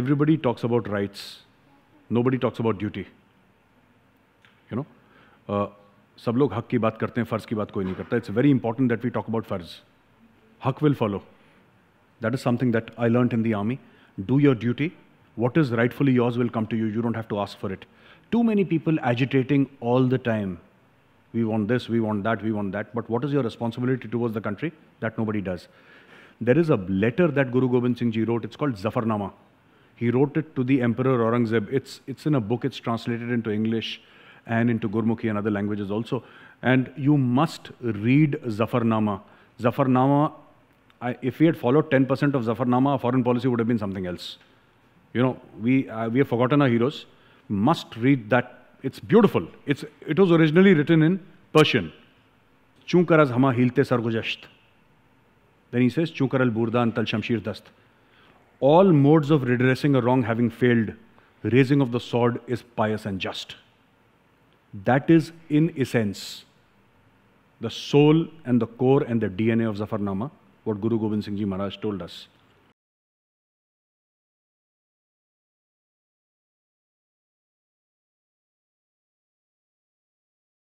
everybody talks about rights. Nobody talks about duty. You know, uh, sab log लोग ki baat karte hain, farz ki baat koi nahi karta. It's very important that we talk about farz. फ़र्ज़ will follow. That is something that I that in the army. Do your duty. what is rightfully yours will come to you. You don't have to ask for it. Too many people agitating all the time. We want this, we want that, we want that. But what is your responsibility towards the country? That nobody does. There is a letter that Guru Gobind Singh Ji wrote. It's called Zafarnama. He wrote it to the Emperor Aurangzeb. It's, it's in a book, it's translated into English and into Gurmukhi and other languages also. And you must read Zafarnama. Zafarnama, I, if we had followed 10% of Zafarnama, foreign policy would have been something else. You know, we, uh, we have forgotten our heroes. Must read that. It's beautiful. It's, it was originally written in Persian. Chunkaraz hama hilte sargujasht. Then he says, Chunkar al burdan tal shamshir dast all modes of redressing a wrong having failed, raising of the sword is pious and just. That is, in essence, the soul and the core and the DNA of Zafarnama, what Guru Gobind Singh Ji Maharaj told us.